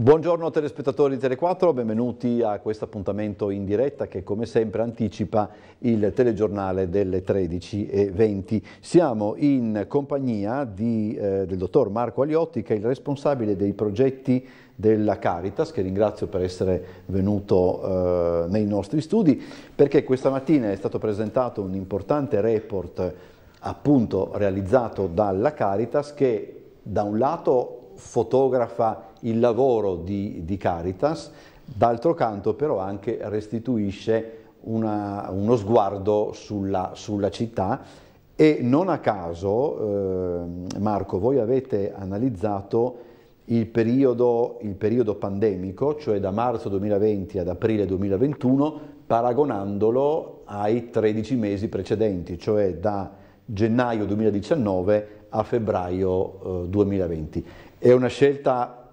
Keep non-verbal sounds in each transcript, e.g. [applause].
Buongiorno telespettatori di Tele4, benvenuti a questo appuntamento in diretta che come sempre anticipa il telegiornale delle 13.20. Siamo in compagnia di, eh, del dottor Marco Aliotti che è il responsabile dei progetti della Caritas, che ringrazio per essere venuto eh, nei nostri studi, perché questa mattina è stato presentato un importante report appunto realizzato dalla Caritas che da un lato fotografa il lavoro di, di Caritas, d'altro canto però anche restituisce una, uno sguardo sulla, sulla, città e non a caso, eh, Marco, voi avete analizzato il periodo, il periodo, pandemico, cioè da marzo 2020 ad aprile 2021, paragonandolo ai 13 mesi precedenti, cioè da gennaio 2019 a febbraio eh, 2020. È una scelta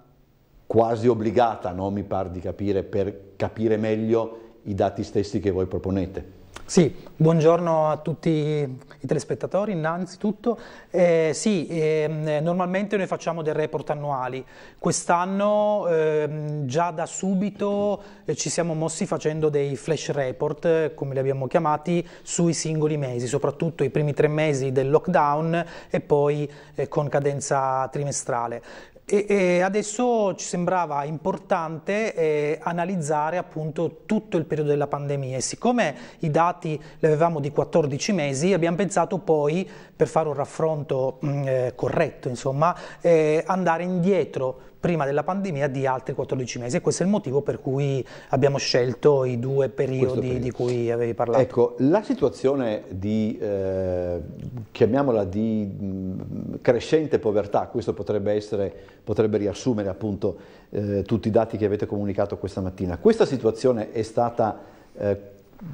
quasi obbligata, no? mi pare di capire, per capire meglio i dati stessi che voi proponete. Sì, buongiorno a tutti i telespettatori innanzitutto. Eh, sì, eh, normalmente noi facciamo dei report annuali. Quest'anno eh, già da subito eh, ci siamo mossi facendo dei flash report, eh, come li abbiamo chiamati, sui singoli mesi, soprattutto i primi tre mesi del lockdown e poi eh, con cadenza trimestrale. E, e adesso ci sembrava importante eh, analizzare appunto tutto il periodo della pandemia e siccome i dati li avevamo di 14 mesi abbiamo pensato poi per fare un raffronto mm, eh, corretto insomma eh, andare indietro prima della pandemia di altri 14 mesi e questo è il motivo per cui abbiamo scelto i due periodi di cui avevi parlato. Ecco, la situazione di, eh, chiamiamola di mh, mm, crescente povertà, questo potrebbe, essere, potrebbe riassumere appunto eh, tutti i dati che avete comunicato questa mattina. Questa situazione è stata, eh,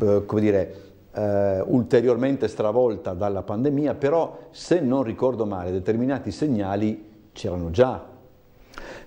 eh come dire, eh, ulteriormente stravolta dalla pandemia, però se non ricordo male determinati segnali c'erano già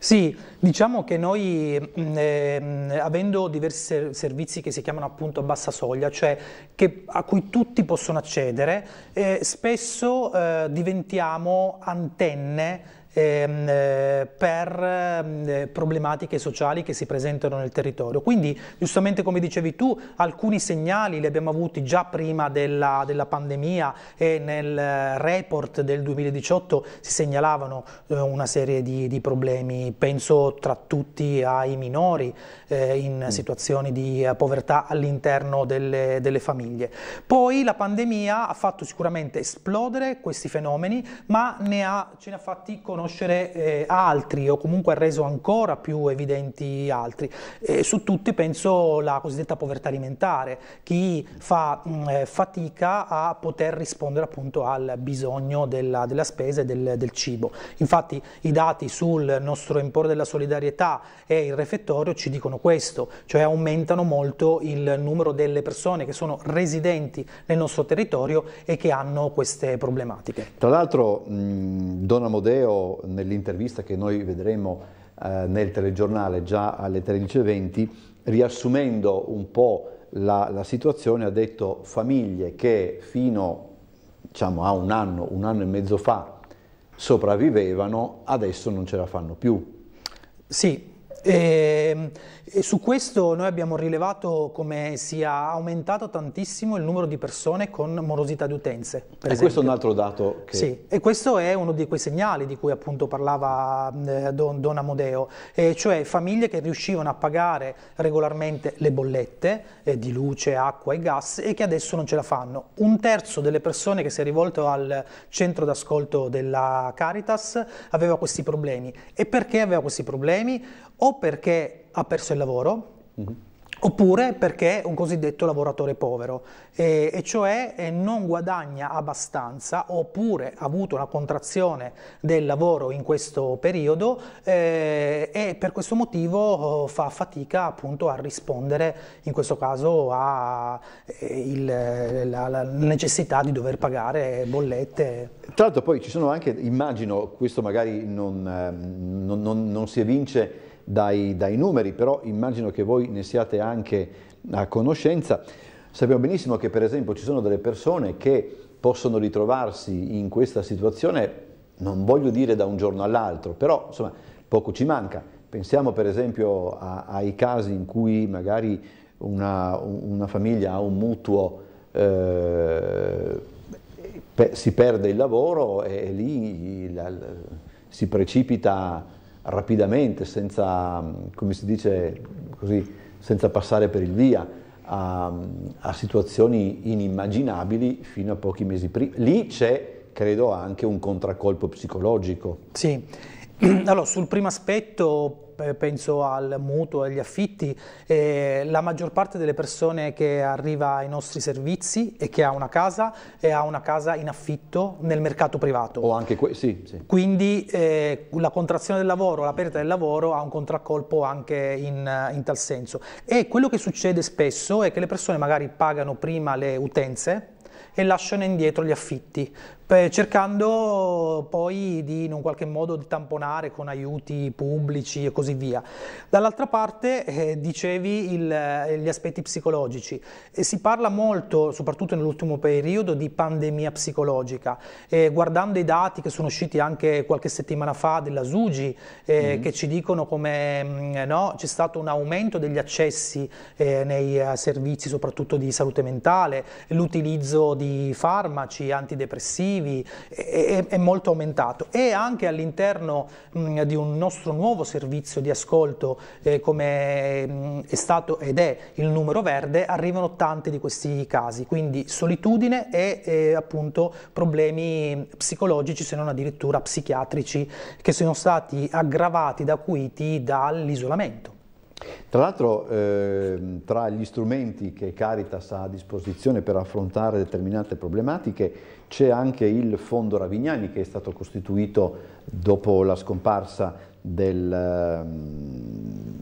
sì, diciamo che noi eh, avendo diversi servizi che si chiamano appunto bassa soglia, cioè che, a cui tutti possono accedere, eh, spesso eh, diventiamo antenne ehm, eh, per ehm, eh, problematiche sociali che si presentano nel territorio. Quindi, giustamente come dicevi tu, alcuni segnali li abbiamo avuti già prima della, della pandemia e nel eh, report del 2018 si segnalavano eh, una serie di, di, problemi, penso tra tutti ai minori eh, in mm. situazioni di eh, povertà all'interno delle, delle famiglie. Poi la pandemia ha fatto sicuramente esplodere questi fenomeni, ma ne ha, ce ne ha fatti conoscere riconoscere eh, altri o comunque ha reso ancora più evidenti altri. E su tutti penso la cosiddetta povertà alimentare, chi fa mh, mm, eh, fatica a poter rispondere appunto al bisogno della, della spesa e del, del, cibo. Infatti i dati sul nostro importo della solidarietà e il refettorio ci dicono questo, cioè aumentano molto il numero delle persone che sono residenti nel nostro territorio e che hanno queste problematiche. Tra l'altro mm, Don Amodeo nell'intervista che noi vedremo eh, nel telegiornale già alle 13.20, riassumendo un po' la, la, situazione, ha detto famiglie che fino diciamo, a un anno, un anno e mezzo fa sopravvivevano, adesso non ce la fanno più. Sì, eh, e su questo noi abbiamo rilevato come sia aumentato tantissimo il numero di persone con morosità di utenze. e questo è un altro dato che... Sì, e questo è uno di quei segnali di cui appunto parlava eh, Don, Don, Amodeo, eh, cioè famiglie che riuscivano a pagare regolarmente le bollette eh, di luce, acqua e gas e che adesso non ce la fanno. Un terzo delle persone che si è rivolto al centro d'ascolto della Caritas aveva questi problemi. E perché aveva questi problemi? O perché ha perso il lavoro. Mm-hmm oppure perché è un cosiddetto lavoratore povero, e, e cioè e eh, non guadagna abbastanza oppure ha avuto una contrazione del lavoro in questo periodo eh, e per questo motivo oh, fa fatica appunto a rispondere in questo caso alla eh, necessità di dover pagare bollette. Tra l'altro poi ci sono anche, immagino, questo magari non, ehm, non, non, non si evince, dai, dai numeri, però immagino che voi ne siate anche a conoscenza. Sappiamo benissimo che per esempio ci sono delle persone che possono ritrovarsi in questa situazione, non voglio dire da un giorno all'altro, però insomma poco ci manca. Pensiamo per esempio a, ai casi in cui magari una, una famiglia ha un mutuo, eh, si perde il lavoro e, lì la, la, si precipita rapidamente, senza, come si dice così, senza passare per il via, a, a situazioni inimmaginabili fino a pochi mesi prima. Lì c'è, credo, anche un contraccolpo psicologico. Sì, [clears throat] Allora, sul primo aspetto penso al mutuo e agli affitti, eh, la maggior parte delle persone che arriva ai nostri servizi e che ha una casa e eh, ha una casa in affitto nel mercato privato. O anche que- sì, sì. Quindi eh, la contrazione del lavoro, la perdita del lavoro ha un contraccolpo anche in, in tal senso. E quello che succede spesso è che le persone magari pagano prima le utenze, e lasciano indietro gli affitti cercando poi di in un qualche modo di tamponare con aiuti pubblici e così via. Dall'altra parte eh, dicevi il, eh, gli aspetti psicologici, e si parla molto, soprattutto nell'ultimo periodo, di pandemia psicologica, e guardando i dati che sono usciti anche qualche settimana fa della SUGI, eh, mm che ci dicono come mm, no, c'è stato un aumento degli accessi eh, nei eh, servizi soprattutto di salute mentale, l'utilizzo di farmaci antidepressivi, obiettivi è, è molto aumentato e anche all'interno mh, di un nostro nuovo servizio di ascolto eh, come mh, è stato ed è il numero verde arrivano tanti di questi casi, quindi solitudine e eh, appunto problemi psicologici se non addirittura psichiatrici che sono stati aggravati da acuiti dall'isolamento. Tra l'altro eh, tra gli strumenti che Caritas ha a disposizione per affrontare determinate problematiche c'è anche il Fondo Ravignani che è stato costituito dopo la scomparsa del, ehm,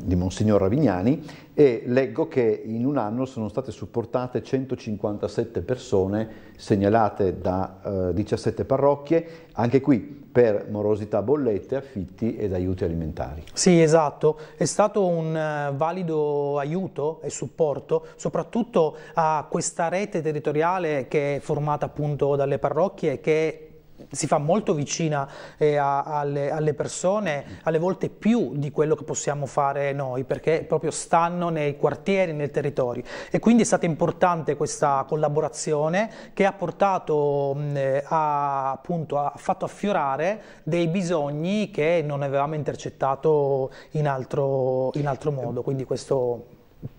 di Monsignor Ravignani e leggo che in un anno sono state supportate 157 persone segnalate da eh, 17 parrocchie, anche qui per morosità bollette, affitti ed aiuti alimentari. Sì, esatto, è stato un eh, valido aiuto e supporto soprattutto a questa rete territoriale che è formata appunto dalle parrocchie che si fa molto vicina eh, a, alle, alle, persone, alle volte più di quello che possiamo fare noi, perché proprio stanno nei quartieri, nel territorio. E quindi è stata importante questa collaborazione che ha portato mh, mm, eh, a, appunto, ha fatto affiorare dei bisogni che non avevamo intercettato in altro, in altro modo. Quindi questo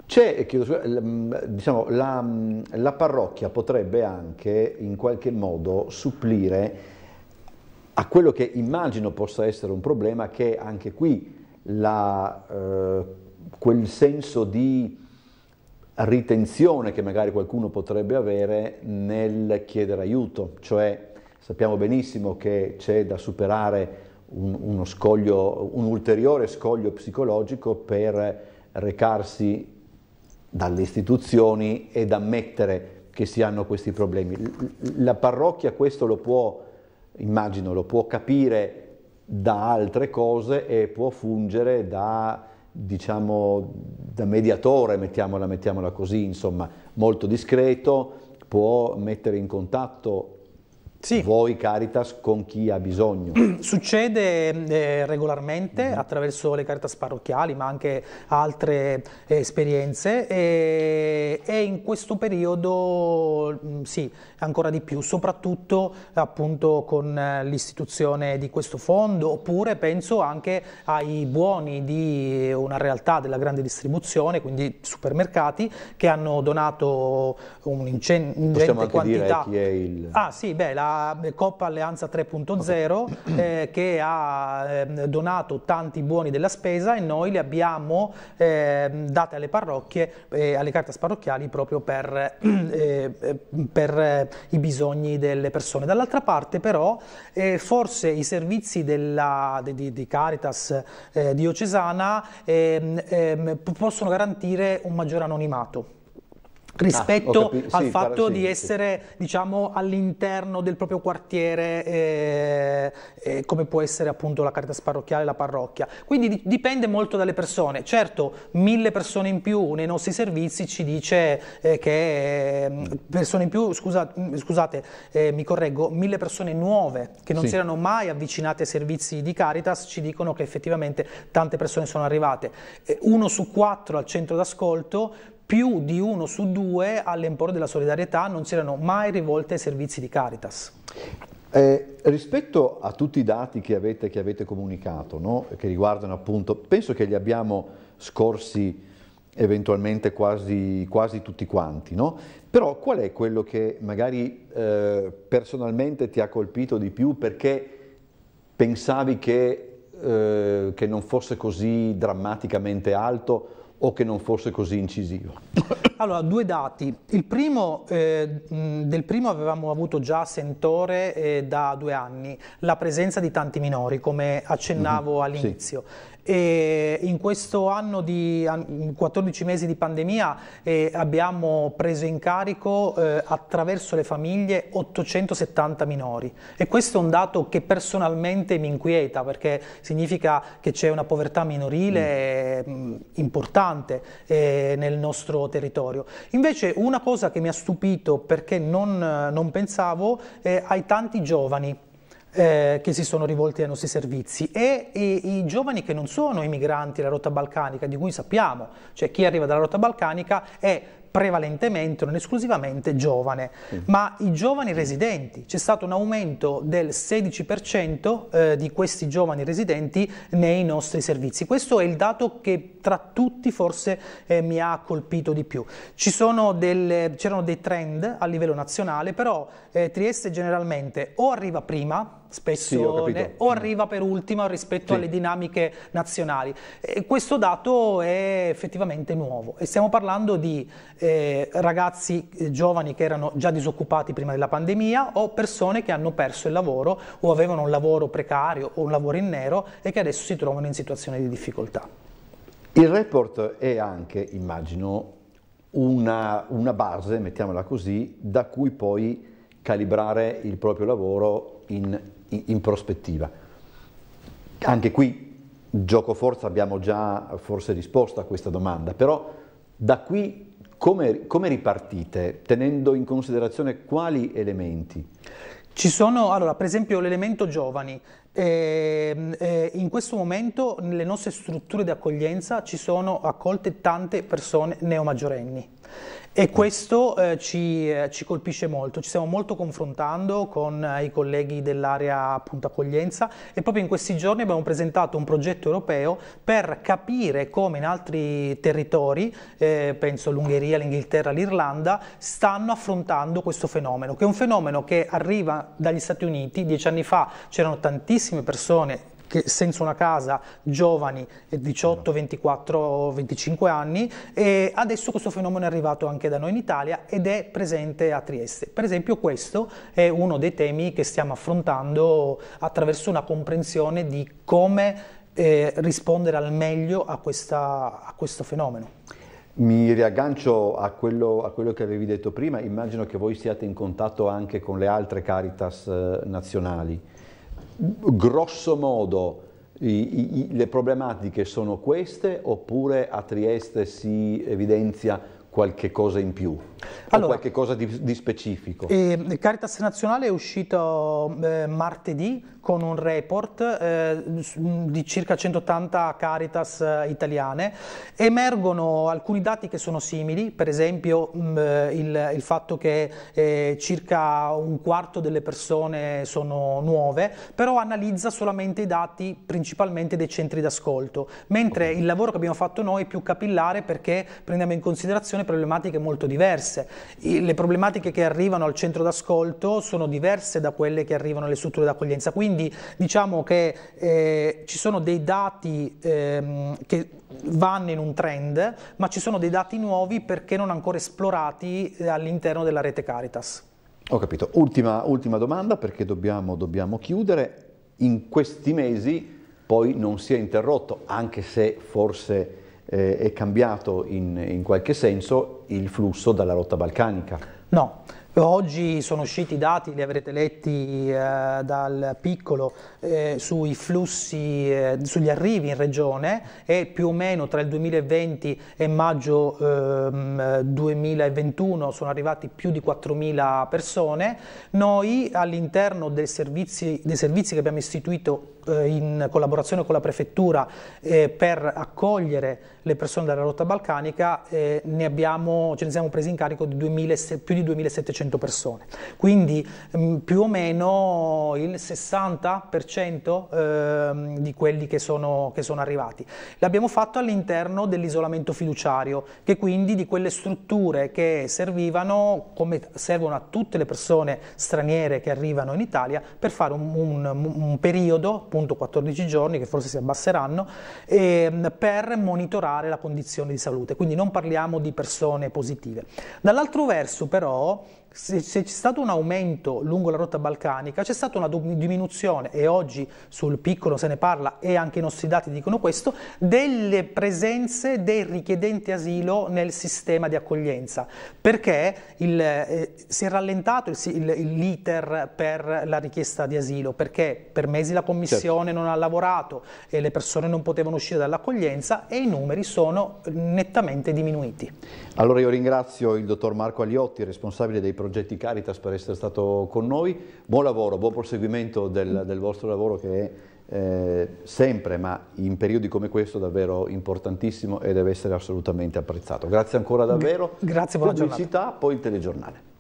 c'è, eh, mm, diciamo, la, mm, la, parrocchia potrebbe anche in qualche modo supplire a quello che immagino possa essere un problema che anche qui la, eh, quel senso di ritenzione che magari qualcuno potrebbe avere nel chiedere aiuto, cioè sappiamo benissimo che c'è da superare un, scoglio, un ulteriore scoglio psicologico per recarsi dalle istituzioni ed ammettere che si hanno questi problemi. La parrocchia questo lo può immagino lo può capire da altre cose e può fungere da, diciamo, da mediatore, mettiamola, mettiamola così, insomma, molto discreto, può mettere in contatto sì. Voi Caritas con chi ha bisogno? [clears throat] Succede eh, regolarmente mm attraverso le Caritas parrocchiali ma anche altre eh, esperienze e, e, in questo periodo mh, mm, sì, ancora di più, soprattutto appunto con eh, l'istituzione di questo fondo oppure penso anche ai buoni di una realtà della grande distribuzione, quindi supermercati che hanno donato un'ingente quantità. Dire chi è il... Ah sì, beh, la eh, Coppa Alleanza 3.0 eh, che ha eh, donato tanti buoni della spesa e noi li abbiamo eh, dati alle parrocchie, eh, alle carte parrocchiali proprio per, eh, per i bisogni delle persone. Dall'altra parte però forse i servizi della, di, di, Caritas diocesana ehm, ehm, possono garantire un maggiore anonimato rispetto ah, sì, al fatto sì, di essere sì. diciamo, all'interno del proprio quartiere eh, eh, come può essere appunto la caritas parrocchiale la parrocchia quindi dipende molto dalle persone certo mille persone in più nei nostri servizi ci dice eh, che mm, persone in più scusa, mm, scusate eh, mi correggo mille persone nuove che non si erano mai avvicinate ai servizi di caritas ci dicono che effettivamente tante persone sono arrivate eh, uno su quattro al centro d'ascolto più di uno su due all'empore della solidarietà non si erano mai rivolte ai servizi di Caritas. Eh, rispetto a tutti i dati che avete, che avete comunicato, no? che riguardano appunto, penso che li abbiamo scorsi eventualmente quasi, quasi tutti quanti, no? però qual è quello che magari eh, personalmente ti ha colpito di più perché pensavi che, eh, che non fosse così drammaticamente alto o che non fosse così incisivo? [laughs] Allora, due dati. Il primo, eh, del primo avevamo avuto già sentore eh, da due anni, la presenza di tanti minori, come accennavo mm-hmm, all'inizio. Sì. E in questo anno di 14 mesi di pandemia eh, abbiamo preso in carico eh, attraverso le famiglie 870 minori e questo è un dato che personalmente mi inquieta perché significa che c'è una povertà minorile mm. mm importante eh, nel nostro territorio. Invece una cosa che mi ha stupito perché non, non pensavo ai tanti giovani eh, che si sono rivolti ai nostri servizi e, e, i giovani che non sono i migranti della rotta balcanica, di cui sappiamo, cioè chi arriva dalla rotta balcanica è prevalentemente, non esclusivamente giovane, mm. ma i giovani residenti, c'è stato un aumento del 16% eh, di questi giovani residenti nei nostri servizi. Questo è il dato che tra tutti forse eh, mi ha colpito di più. c'erano dei trend a livello nazionale, però eh, Trieste generalmente o arriva prima spesso sì, o arriva per ultima rispetto sì. alle dinamiche nazionali. E questo dato è effettivamente nuovo e stiamo parlando di eh, ragazzi eh, giovani che erano già disoccupati prima della pandemia o persone che hanno perso il lavoro o avevano un lavoro precario o un lavoro in nero e che adesso si trovano in situazioni di difficoltà. Il report è anche, immagino, una, una base, mettiamola così, da cui poi calibrare il proprio lavoro in in prospettiva. Anche qui, gioco forza, abbiamo già forse risposto a questa domanda, però da qui come, come ripartite, tenendo in considerazione quali elementi? Ci sono, allora, per esempio l'elemento giovani. Eh, eh, in questo momento nelle nostre strutture di accoglienza ci sono accolte tante persone neomaggiorenni e questo eh, ci, eh, ci, colpisce molto, ci stiamo molto confrontando con eh, i colleghi dell'area appunto accoglienza e proprio in questi giorni abbiamo presentato un progetto europeo per capire come in altri territori, eh, penso all'Ungheria, all'Inghilterra, all'Irlanda, stanno affrontando questo fenomeno, che è un fenomeno che arriva dagli Stati Uniti, dieci anni fa c'erano tantissime persone che senza una casa, giovani, 18, 24, 25 anni e adesso questo fenomeno è arrivato anche da noi in Italia ed è presente a Trieste. Per esempio questo è uno dei temi che stiamo affrontando attraverso una comprensione di come eh, rispondere al meglio a, questa, a questo fenomeno. Mi riaggancio a quello, a quello, che avevi detto prima, immagino che voi siate in contatto anche con le altre Caritas eh, nazionali grosso modo i, i, le problematiche sono queste oppure a Trieste si evidenzia qualche cosa in più, allora, qualche cosa di, di specifico? Eh, Caritas Nazionale è uscito eh, martedì con un report eh, di circa 180 Caritas eh, italiane. Emergono alcuni dati che sono simili, per esempio mh, mm, eh, il, il, fatto che eh, circa un quarto delle persone sono nuove, però analizza solamente i dati principalmente dei centri d'ascolto, mentre il lavoro che abbiamo fatto noi è più capillare perché prendiamo in considerazione problematiche molto diverse. I, le problematiche che arrivano al centro d'ascolto sono diverse da quelle che arrivano alle strutture d'accoglienza, quindi quindi diciamo che eh, ci sono dei dati ehm, che vanno in un trend, ma ci sono dei dati nuovi perché non ancora esplorati eh, all'interno della rete Caritas. Ho capito. Ultima, ultima domanda perché dobbiamo, dobbiamo chiudere. In questi mesi poi non si è interrotto, anche se forse eh, è cambiato in, in qualche senso il flusso dalla rotta balcanica. No, Oggi sono usciti i dati, li avrete letti eh, dal piccolo, eh, sui flussi, eh, sugli arrivi in regione e più o meno tra il 2020 e maggio 2021 ehm, sono arrivati più di 4.000 persone. Noi all'interno dei dei servizi che abbiamo istituito eh, in collaborazione con la prefettura eh, per accogliere le persone dalla rotta balcanica eh, ne abbiamo, ce ne siamo presi in carico di 2000, più di 2700 persone. Quindi mh, mm, più o meno il 60% ehm, di quelli che sono, che sono arrivati. L'abbiamo fatto all'interno dell'isolamento fiduciario, che quindi di quelle strutture che servivano, come servono a tutte le persone straniere che arrivano in Italia, per fare un, un, un periodo appunto 14 giorni, che forse si abbasseranno, ehm, per monitorare la condizione di salute. Quindi non parliamo di persone positive. Dall'altro verso però se, c'è stato un aumento lungo la rotta balcanica, c'è stata una diminuzione, e oggi sul piccolo se ne parla e anche i nostri dati dicono questo, delle presenze dei richiedenti asilo nel sistema di accoglienza, perché il, eh, si è rallentato l'iter per la richiesta di asilo, perché per mesi la Commissione certo. non ha lavorato e le persone non potevano uscire dall'accoglienza e i numeri sono nettamente diminuiti. Allora io ringrazio il dottor Marco Aliotti, responsabile dei programmi Progetti Caritas per essere stato con noi. Buon lavoro, buon proseguimento del, del vostro lavoro che è eh, sempre, ma in periodi come questo, davvero importantissimo e deve essere assolutamente apprezzato. Grazie ancora davvero. Grazie, buona Pubblicità, giornata. poi il telegiornale.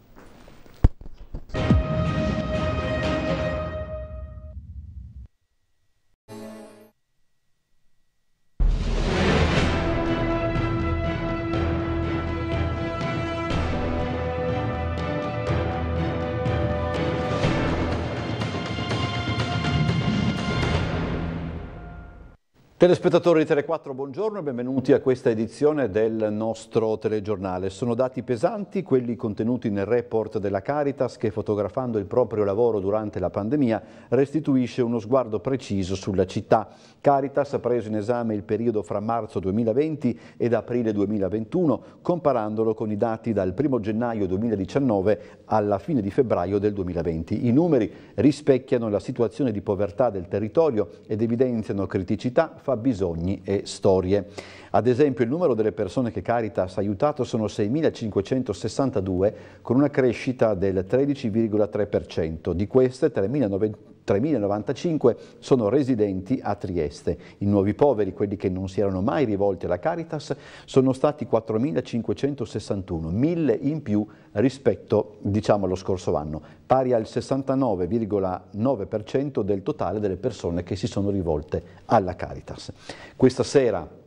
Telespettatori di Tele4, buongiorno e benvenuti a questa edizione del nostro telegiornale. Sono dati pesanti quelli contenuti nel report della Caritas che fotografando il proprio lavoro durante la pandemia restituisce uno sguardo preciso sulla città. Caritas ha preso in esame il periodo fra marzo 2020 ed aprile 2021 comparandolo con i dati dal 1 gennaio 2019 alla fine di febbraio del 2020. I numeri rispecchiano la situazione di povertà del territorio ed evidenziano criticità, fabbisogni e storie. Ad esempio il numero delle persone che Caritas ha aiutato sono 6.562 con una crescita del 13,3%, di queste 3.900 3.095 sono residenti a Trieste. I nuovi poveri, quelli che non si erano mai rivolti alla Caritas, sono stati 4.561, mille in più rispetto diciamo, allo scorso anno, pari al 69,9% del totale delle persone che si sono rivolte alla Caritas. Questa sera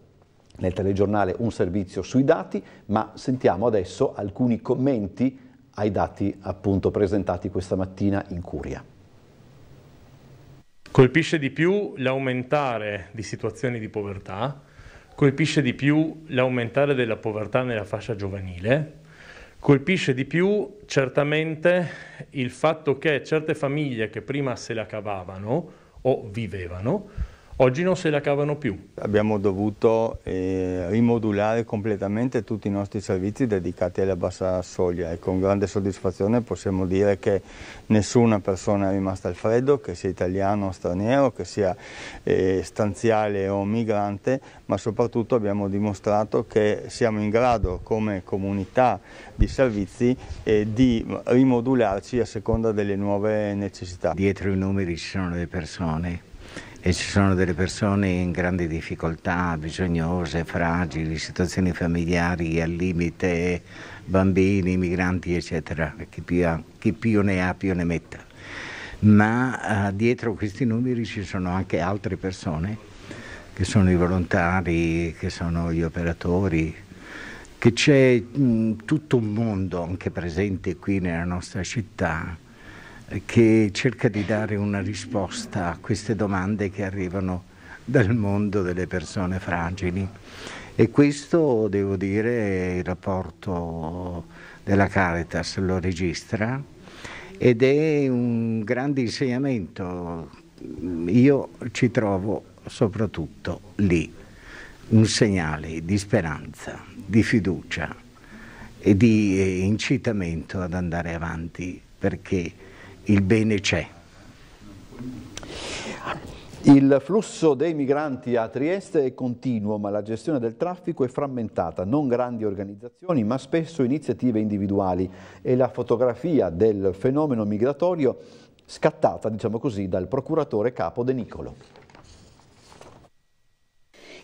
nel telegiornale un servizio sui dati, ma sentiamo adesso alcuni commenti ai dati appunto presentati questa mattina in Curia. Colpisce di più l'aumentare di situazioni di povertà, colpisce di più l'aumentare della povertà nella fascia giovanile, colpisce di più certamente il fatto che certe famiglie che prima se la cavavano o vivevano, Oggi non se la cavano più. Abbiamo dovuto eh, rimodulare completamente tutti i nostri servizi dedicati alla bassa soglia e con grande soddisfazione possiamo dire che nessuna persona è rimasta al freddo, che sia italiano o straniero, che sia eh, stanziale o migrante, ma soprattutto abbiamo dimostrato che siamo in grado come comunità di servizi eh, di rimodularci a seconda delle nuove necessità. Dietro i numeri ci sono le persone e ci sono delle persone in grandi difficoltà, bisognose, fragili, situazioni familiari al limite, bambini, migranti, eccetera. Chi più, ha, chi più ne ha più ne metta. Ma eh, dietro questi numeri ci sono anche altre persone, che sono i volontari, che sono gli operatori, che c'è mh, tutto un mondo anche presente qui nella nostra città che cerca di dare una risposta a queste domande che arrivano dal mondo delle persone fragili. E questo, devo dire, il rapporto della Caritas lo registra ed è un grande insegnamento. Io ci trovo soprattutto lì un segnale di speranza, di fiducia e di incitamento ad andare avanti perché il bene c'è. Il flusso dei migranti a Trieste è continuo, ma la gestione del traffico è frammentata. Non grandi organizzazioni, ma spesso iniziative individuali. E la fotografia del fenomeno migratorio scattata, diciamo così, dal procuratore capo De Nicolo.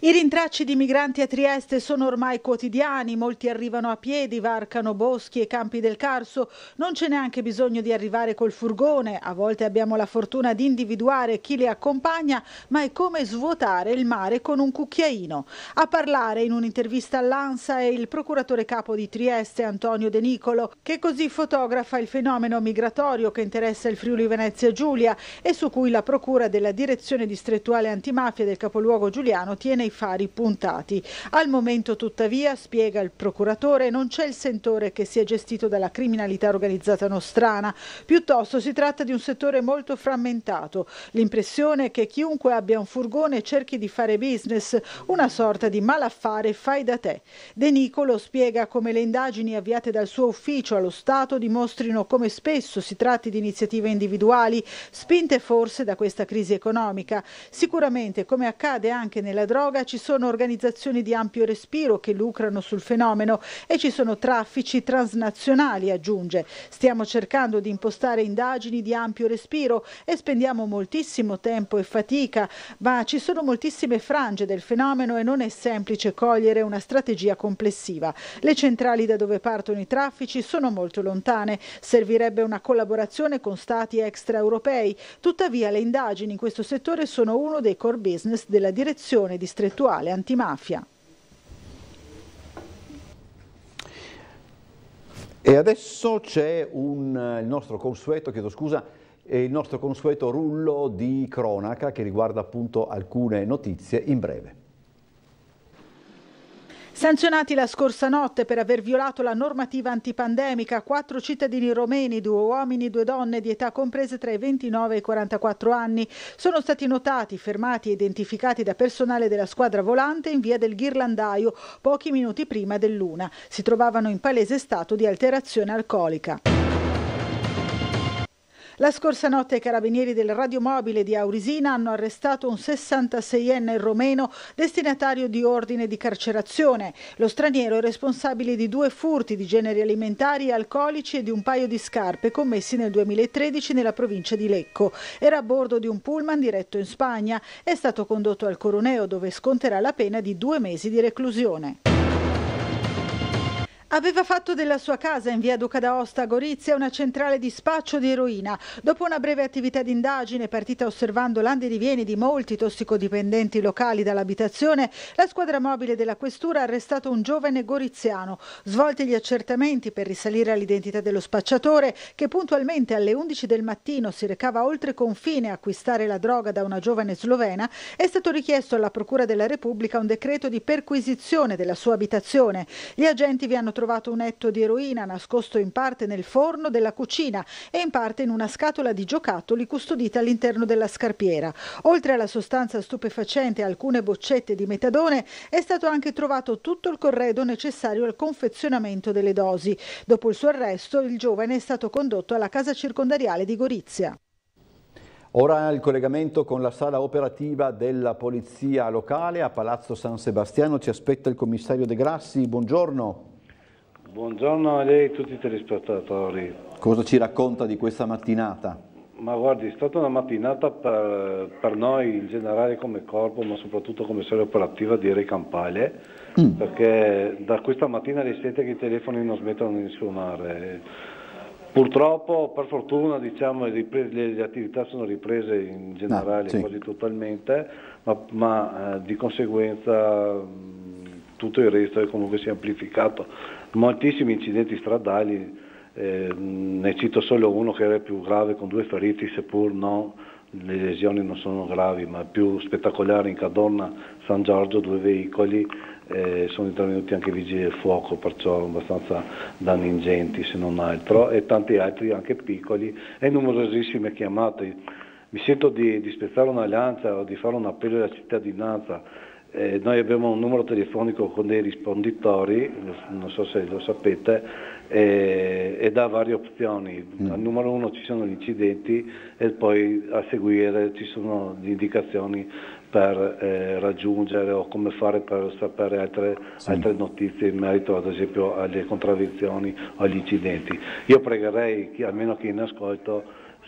I rintracci di migranti a Trieste sono ormai quotidiani, molti arrivano a piedi, varcano boschi e campi del Carso, non c'è neanche bisogno di arrivare col furgone, a volte abbiamo la fortuna di individuare chi li accompagna, ma è come svuotare il mare con un cucchiaino. A parlare in un'intervista all'ANSA è il procuratore capo di Trieste Antonio De Nicolo, che così fotografa il fenomeno migratorio che interessa il Friuli Venezia Giulia e su cui la procura della direzione distrettuale antimafia del capoluogo giuliano tiene i fari puntati. Al momento tuttavia, spiega il procuratore, non c'è il sentore che sia gestito dalla criminalità organizzata nostrana, piuttosto si tratta di un settore molto frammentato. L'impressione è che chiunque abbia un furgone cerchi di fare business, una sorta di malaffare fai da te. De Nicolo spiega come le indagini avviate dal suo ufficio allo Stato dimostrino come spesso si tratti di iniziative individuali, spinte forse da questa crisi economica. Sicuramente, come accade anche nella droga, Ora ci sono organizzazioni di ampio respiro che lucrano sul fenomeno e ci sono traffici transnazionali, aggiunge. Stiamo cercando di impostare indagini di ampio respiro e spendiamo moltissimo tempo e fatica, ma ci sono moltissime frange del fenomeno e non è semplice cogliere una strategia complessiva. Le centrali da dove partono i traffici sono molto lontane, servirebbe una collaborazione con stati extraeuropei, tuttavia le indagini in questo settore sono uno dei core business della direzione distrettuale distrettuale antimafia. E adesso c'è il nostro consueto, chiedo scusa, il nostro consueto rullo di cronaca che riguarda appunto alcune notizie in breve. Sanzionati la scorsa notte per aver violato la normativa antipandemica, quattro cittadini romeni, due uomini e due donne di età comprese tra i 29 e i 44 anni, sono stati notati, fermati e identificati da personale della squadra volante in via del Ghirlandaio pochi minuti prima dell'una. Si trovavano in palese stato di alterazione alcolica. La scorsa notte i carabinieri del radiomobile di Aurisina hanno arrestato un 66enne romeno destinatario di ordine di carcerazione. Lo straniero è responsabile di due furti di generi alimentari e alcolici e di un paio di scarpe commessi nel 2013 nella provincia di Lecco. Era a bordo di un pullman diretto in Spagna. È stato condotto al Coroneo dove sconterà la pena di due mesi di reclusione. Aveva fatto della sua casa in via Duca d'Aosta a Gorizia una centrale di spaccio di eroina. Dopo una breve attività d'indagine partita osservando l'andirivieni di molti tossicodipendenti locali dall'abitazione, la squadra mobile della questura ha arrestato un giovane goriziano. Svolti gli accertamenti per risalire all'identità dello spacciatore, che puntualmente alle 11 del mattino si recava oltre confine a acquistare la droga da una giovane slovena, è stato richiesto alla Procura della Repubblica un decreto di perquisizione della sua abitazione. Gli agenti vi hanno trovato trovato un etto di eroina nascosto in parte nel forno della cucina e in parte in una scatola di giocattoli custodita all'interno della scarpiera. Oltre alla sostanza stupefacente e alcune boccette di metadone, è stato anche trovato tutto il corredo necessario al confezionamento delle dosi. Dopo il suo arresto, il giovane è stato condotto alla casa circondariale di Gorizia. Ora il collegamento con la sala operativa della Polizia Locale a Palazzo San Sebastiano. Ci aspetta il commissario De Grassi. Buongiorno. Buongiorno a lei e a tutti i telespettatori. Cosa ci racconta di questa mattinata? Ma guardi, è stata una mattinata per, per noi in generale come corpo, ma soprattutto come serie operativa di Re campale, mm. perché da questa mattina alle 7 che i telefoni non smettono di suonare. Purtroppo, per fortuna, diciamo, le, le, attività sono riprese in generale no, ah, sì. quasi totalmente, ma, ma eh, di conseguenza mm, tutto il resto è comunque si è amplificato moltissimi incidenti stradali, eh, ne cito solo uno che era più grave con due feriti, seppur no, le lesioni non sono gravi, ma più spettacolare in Cadorna, San Giorgio, due veicoli, eh, sono intervenuti anche i vigili del fuoco, perciò abbastanza danni ingenti se non altro, e tanti altri anche piccoli e numerosissime chiamate. Mi sento di, di spezzare una lancia o di fare un appello alla cittadinanza eh, noi abbiamo un numero telefonico con dei risponditori, non so se lo sapete, eh, ed ha varie opzioni. Mm. Al numero uno ci sono gli incidenti e poi a seguire ci sono le indicazioni per eh, raggiungere o come fare per sapere altre, sì. altre, notizie in merito ad esempio alle contravvenzioni o agli incidenti. Io pregherei, chi, almeno chi in ascolto,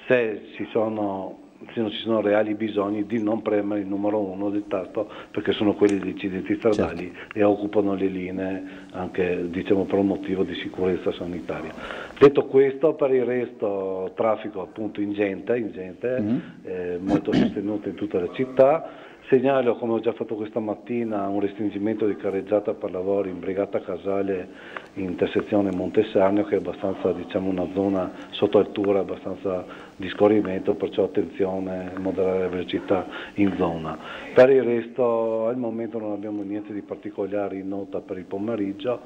se ci sono se non ci sono reali bisogni di non premere il numero uno del tasto perché sono quelli gli incidenti stradali certo. e occupano le linee anche diciamo, per un motivo di sicurezza sanitaria. Detto questo, per il resto traffico appunto ingente, ingente mm-hmm. eh, molto sostenuto in tutta la città. Segnalo, come ho già fatto questa mattina, un restringimento di carreggiata per lavori in Brigata Casale intersezione Montesarnio che è abbastanza diciamo, una zona sotto altura abbastanza di scorrimento, perciò attenzione a moderare la velocità in zona. Per il resto al momento non abbiamo niente di particolare in nota per il pomeriggio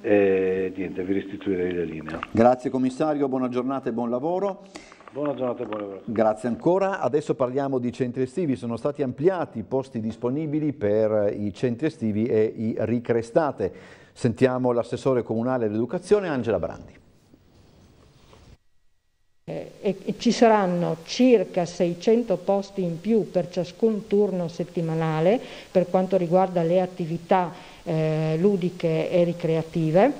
e niente, vi restituirei la linea. Grazie commissario, buona giornata e buon lavoro. Buona giornata e buona giornata. Grazie ancora. Adesso parliamo di centri estivi. Sono stati ampliati i posti disponibili per i centri estivi e i ricrestate. Sentiamo l'assessore comunale dell'educazione Angela Brandi. Eh, e ci saranno circa 600 posti in più per ciascun turno settimanale per quanto riguarda le attività eh, ludiche e ricreative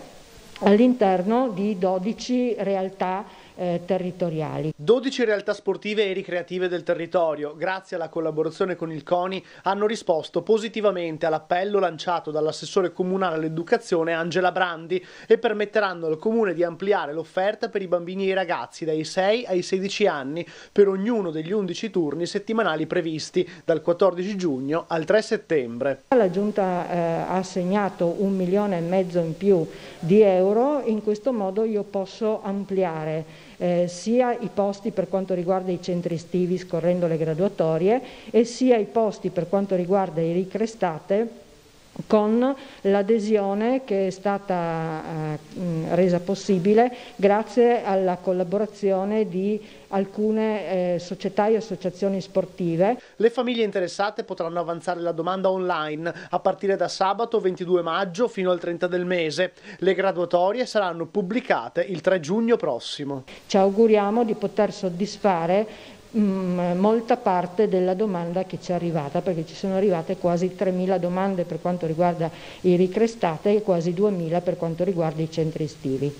all'interno di 12 realtà eh, territoriali. 12 realtà sportive e ricreative del territorio, grazie alla collaborazione con il CONI, hanno risposto positivamente all'appello lanciato dall'assessore comunale all'educazione Angela Brandi e permetteranno al comune di ampliare l'offerta per i bambini e i ragazzi dai 6 ai 16 anni per ognuno degli 11 turni settimanali previsti dal 14 giugno al 3 settembre. La Giunta eh, ha assegnato un milione e mezzo in più di euro, in questo modo io posso ampliare eh, sia i posti per quanto riguarda i centri estivi scorrendo le graduatorie e sia i posti per quanto riguarda i ricrestate con l'adesione che è stata eh, resa possibile grazie alla collaborazione di alcune eh, società e associazioni sportive. Le famiglie interessate potranno avanzare la domanda online a partire da sabato 22 maggio fino al 30 del mese. Le graduatorie saranno pubblicate il 3 giugno prossimo. Ci auguriamo di poter soddisfare Mm, molta parte della domanda che ci è arrivata, perché ci sono arrivate quasi 3.000 domande per quanto riguarda i ricrestate e quasi 2.000 per quanto riguarda i centri estivi.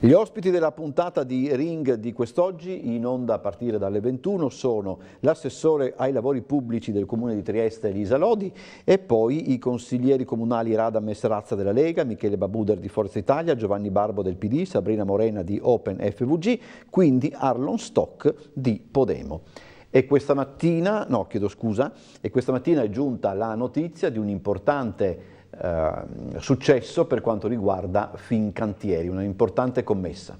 Gli ospiti della puntata di Ring di quest'oggi, in onda a partire dalle 21, sono l'assessore ai lavori pubblici del Comune di Trieste Elisa Lodi e poi i consiglieri comunali Rada Messerazza della Lega, Michele Babuder di Forza Italia, Giovanni Barbo del PD, Sabrina Morena di Open FVG, quindi Arlon Stock di Podemo. E questa mattina, no, chiedo scusa, e questa mattina è giunta la notizia di un importante Ehm, successo per quanto riguarda Fincantieri, una importante commessa.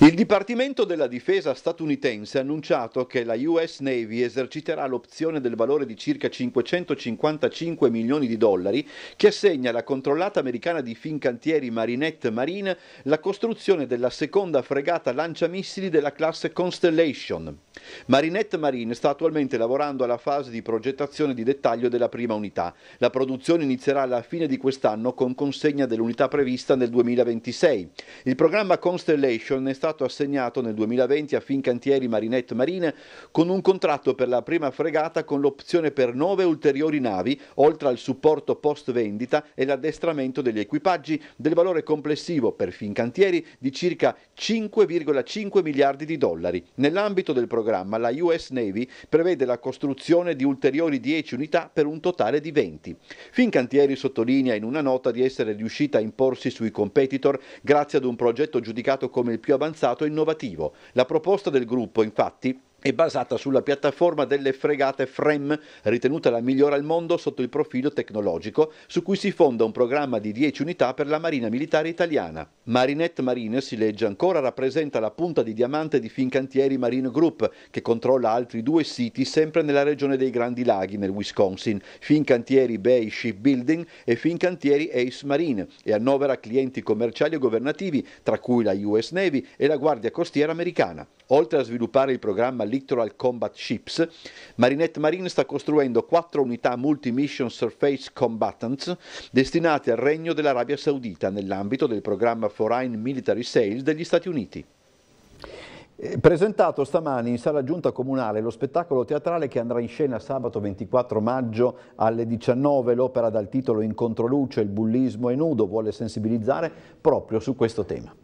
Il Dipartimento della Difesa statunitense ha annunciato che la US Navy eserciterà l'opzione del valore di circa 555 milioni di dollari che assegna alla controllata americana di Fincantieri Marinette Marine la costruzione della seconda fregata lanciamissili della classe Constellation. Marinette Marine sta attualmente lavorando alla fase di progettazione di dettaglio della prima unità. La produzione inizierà alla fine di quest'anno con consegna dell'unità prevista nel 2026. Il programma Constellation è stato stato assegnato nel 2020 a Fincantieri Marinette Marine con un contratto per la prima fregata con l'opzione per nove ulteriori navi, oltre al supporto post vendita e l'addestramento degli equipaggi del valore complessivo per Fincantieri di circa 5,5 miliardi di dollari. Nell'ambito del programma la US Navy prevede la costruzione di ulteriori 10 unità per un totale di 20. Fincantieri sottolinea in una nota di essere riuscita a imporsi sui competitor grazie ad un progetto giudicato come il più avanzato avanzato e innovativo. La proposta del gruppo, infatti, è basata sulla piattaforma delle fregate FREM, ritenuta la migliore al mondo sotto il profilo tecnologico, su cui si fonda un programma di 10 unità per la Marina Militare Italiana. Marinette Marine, si legge ancora, rappresenta la punta di diamante di Fincantieri Marine Group, che controlla altri due siti sempre nella regione dei Grandi Laghi, nel Wisconsin, Fincantieri Bay Shipbuilding e Fincantieri Ace Marine, e annovera clienti commerciali e governativi, tra cui la US Navy e la Guardia Costiera Americana. Oltre a sviluppare il programma Littoral Combat Ships, Marinette Marine sta costruendo quattro unità multi-mission surface combatants destinate al Regno dell'Arabia Saudita nell'ambito del programma Foreign Military Sales degli Stati Uniti. Eh, presentato stamani in sala giunta comunale lo spettacolo teatrale che andrà in scena sabato 24 maggio alle 19, l'opera dal titolo Incontroluce, il bullismo è nudo, vuole sensibilizzare proprio su questo tema.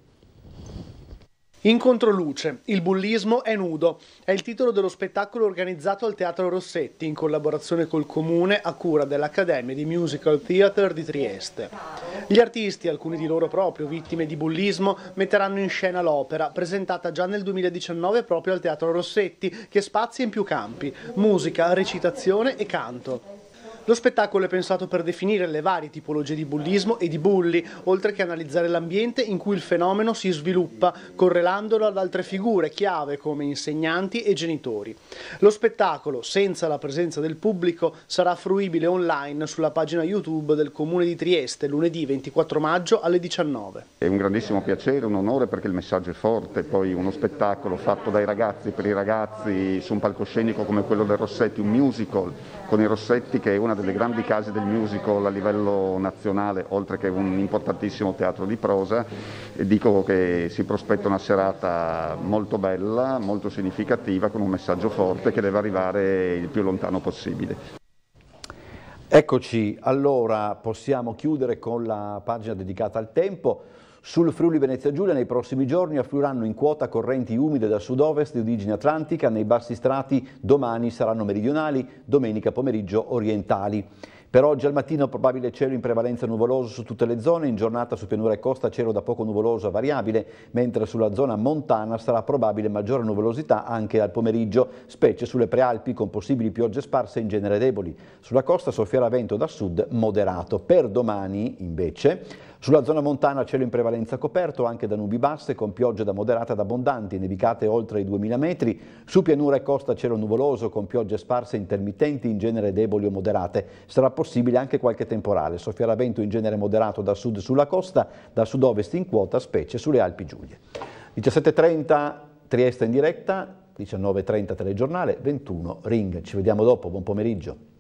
In controluce, il bullismo è nudo, è il titolo dello spettacolo organizzato al Teatro Rossetti in collaborazione col Comune a cura dell'Accademia di Musical Theatre di Trieste. Gli artisti, alcuni di loro proprio vittime di bullismo, metteranno in scena l'opera, presentata già nel 2019 proprio al Teatro Rossetti, che spazia in più campi, musica, recitazione e canto. Lo spettacolo è pensato per definire le varie tipologie di bullismo e di bulli, oltre che analizzare l'ambiente in cui il fenomeno si sviluppa, correlandolo ad altre figure chiave come insegnanti e genitori. Lo spettacolo, senza la presenza del pubblico, sarà fruibile online sulla pagina YouTube del Comune di Trieste lunedì 24 maggio alle 19. È un grandissimo piacere, un onore perché il messaggio è forte, poi uno spettacolo fatto dai ragazzi per i ragazzi su un palcoscenico come quello del Rossetti, un musical con i Rossetti che è una una delle grandi case del musical a livello nazionale, oltre che un importantissimo teatro di prosa. E dico che si prospetta una serata molto bella, molto significativa, con un messaggio forte che deve arrivare il più lontano possibile. Eccoci, allora possiamo chiudere con la pagina dedicata al tempo. Sul Friuli Venezia Giulia nei prossimi giorni affluiranno in quota correnti umide da sud-ovest di origine atlantica, nei bassi strati domani saranno meridionali, domenica pomeriggio orientali. Per oggi al mattino probabile cielo in prevalenza nuvoloso su tutte le zone, in giornata su pianura e costa cielo da poco nuvoloso a variabile, mentre sulla zona montana sarà probabile maggiore nuvolosità anche al pomeriggio, specie sulle prealpi con possibili piogge sparse in genere deboli. Sulla costa soffierà vento da sud moderato. Per domani invece sulla zona montana cielo in prevalenza coperto anche da nubi basse con piogge da moderata ad abbondanti, nevicate oltre i 2000 metri, su pianura e costa cielo nuvoloso con piogge sparse intermittenti in genere deboli o moderate. Sarà possibile anche qualche temporale, soffierà vento in genere moderato da sud sulla costa, da sud-ovest in quota, specie sulle Alpi Giulie. 17.30 Trieste in diretta, 19.30 telegiornale, 21 Ring. Ci vediamo dopo, buon pomeriggio.